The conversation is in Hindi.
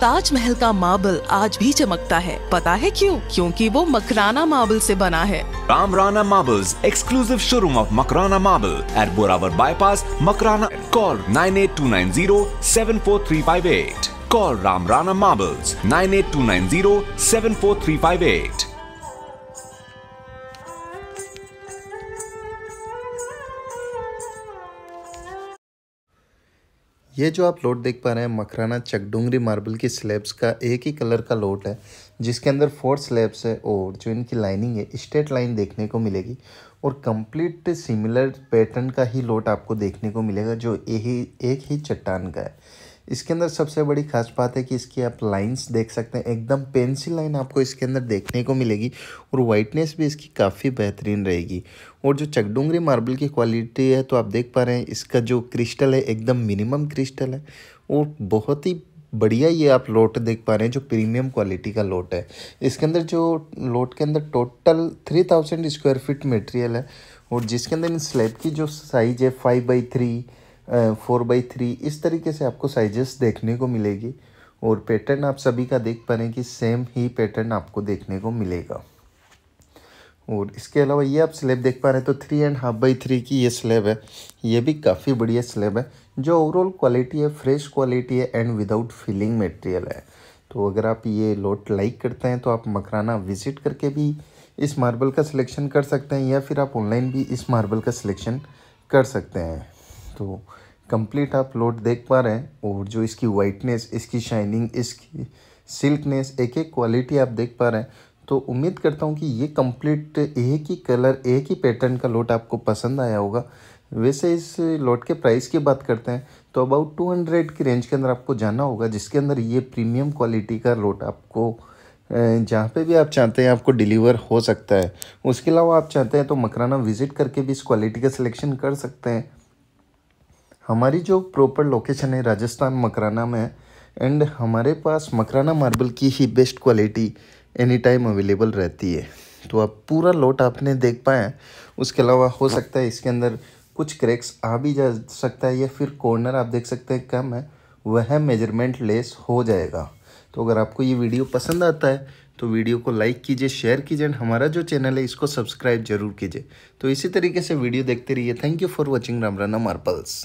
ताजमहल का मार्बल आज भी चमकता है पता है क्यों? क्योंकि वो मकराना मार्बल से बना है Ramrana marbles exclusive showroom of Makrana marble at Borawar bypass Makrana call nine eight two nine zero seven four three five eight call Ramrana marbles nine eight two nine zero seven four three five eight ये जो आप लोट देख पा रहे हैं मखराना चकडूंगरी मार्बल की स्लेब्स का एक ही कलर का लोट है जिसके अंदर फोर स्लेब्स है और जो इनकी लाइनिंग है स्ट्रेट लाइन देखने को मिलेगी और कंप्लीट सिमिलर पैटर्न का ही लोट आपको देखने को मिलेगा जो यही एक ही चट्टान का है इसके अंदर सबसे बड़ी खास बात है कि इसकी आप लाइंस देख सकते हैं एकदम पेंसिल लाइन आपको इसके अंदर देखने को मिलेगी और वाइटनेस भी इसकी काफ़ी बेहतरीन रहेगी और जो चकडूंगरी मार्बल की क्वालिटी है तो आप देख पा रहे हैं इसका जो क्रिस्टल है एकदम मिनिमम क्रिस्टल है और बहुत ही बढ़िया ये आप लोट देख पा रहे हैं जो प्रीमियम क्वालिटी का लोट है इसके अंदर जो लोट के अंदर total three thousand square feet material है और जिसके अंदर इन स्लैब की जो साइज़ है five by three four by three इस तरीके से आपको साइजेस देखने को मिलेगी और पैटर्न आप सभी का देख पा रहे हैं कि सेम ही पैटर्न आपको देखने को मिलेगा और इसके अलावा ये आप स्लेब देख पा रहे हैं तो three and half by three की ये स्लेब है ये भी काफ़ी बढ़िया स्लेब है जो ओवरऑल क्वालिटी है फ्रेश क्वालिटी है एंड विदाउट फिलिंग मटेरियल है तो अगर आप ये लोट लाइक करते हैं तो आप मकराना विज़िट करके भी इस मार्बल का सिलेक्शन कर सकते हैं या फिर आप ऑनलाइन भी इस मार्बल का सिलेक्शन कर सकते हैं तो कंप्लीट आप लोट देख पा रहे हैं और जो इसकी वाइटनेस इसकी शाइनिंग इसकी सिल्कनेस एक एक क्वालिटी आप देख पा रहे हैं तो उम्मीद करता हूँ कि ये कंप्लीट एक ही कलर एक ही पैटर्न का लोट आपको पसंद आया होगा वैसे इस लोट के प्राइस की बात करते हैं तो अबाउट टू हंड्रेड की रेंज के अंदर आपको जाना होगा जिसके अंदर ये प्रीमियम क्वालिटी का लोट आपको जहाँ पे भी आप चाहते हैं आपको डिलीवर हो सकता है उसके अलावा आप चाहते हैं तो मकराना विज़िट करके भी इस क्वालिटी का सिलेक्शन कर सकते हैं हमारी जो प्रॉपर लोकेशन है राजस्थान मकराना में एंड हमारे पास मकराना मार्बल की ही best quality any time available रहती है तो आप पूरा लोट आपने देख पाए उसके अलावा हो सकता है इसके अंदर कुछ क्रैक्स आ भी जा सकता है या फिर कॉर्नर आप देख सकते हैं कम है वह मेजरमेंट लेस हो जाएगा तो अगर आपको ये वीडियो पसंद आता है तो वीडियो को लाइक कीजिए शेयर कीजिए एंड हमारा जो चैनल है इसको सब्सक्राइब जरूर कीजिए तो इसी तरीके से वीडियो देखते रहिए thank you for watching Ramrana marbles